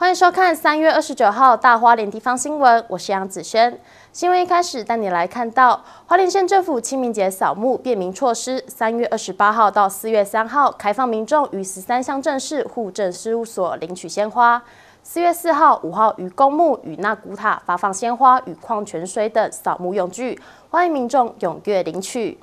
欢迎收看三月二十九号大花莲地方新闻，我是杨子萱。新闻一开始带你来看到花莲县政府清明节扫墓便民措施，三月二十八号到四月三号开放民众于十三乡镇市户政事务所领取鲜花，四月四号、五号于公墓与那古塔发放鲜花与矿泉水等扫墓用具，欢迎民众踊跃领取。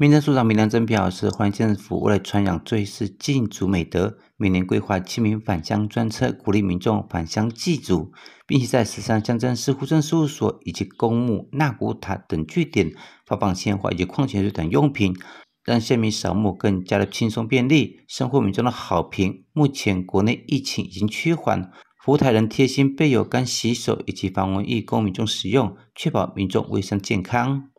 民政署长明良真表示，欢迎政府为了传扬最是禁足美德，每年规划清明返乡专车，鼓励民众返乡祭祖，并且在十三乡镇市户政事务所以及公墓、纳古塔等据点发放鲜花以及矿泉水等用品，让市民扫墓更加的轻松便利，收获民众的好评。目前国内疫情已经趋缓，福台人贴心备有干洗手以及防蚊液供民众使用，确保民众卫生健康。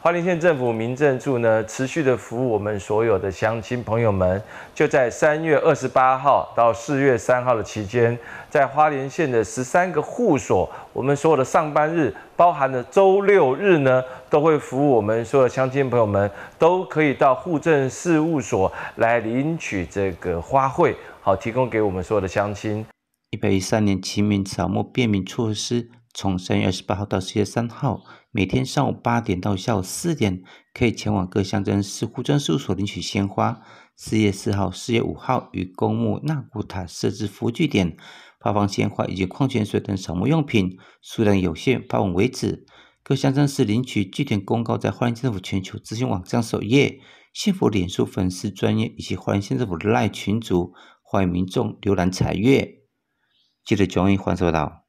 花莲县政府民政处呢，持续的服务我们所有的乡亲朋友们。就在三月二十八号到四月三号的期间，在花莲县的十三个户所，我们所有的上班日，包含了周六日呢，都会服务我们所有乡亲朋友们，都可以到户政事务所来领取这个花卉，好提供给我们所有的乡亲。一百一三年清明扫墓便民措施。从三月二十八号到四月三号，每天上午八点到下午四点，可以前往各乡镇市户葬事务所领取鲜花。四月四号、四月五号，于公墓纳古塔设置服务据点，发放鲜花以及矿泉水等扫墓用品，数量有限，发往为止。各乡镇市领取据点公告在花莲县政府全球咨询网站首页、幸福脸书粉丝专业以及花莲县政府的赖群组，欢迎民众浏览查阅。记者江一环报道。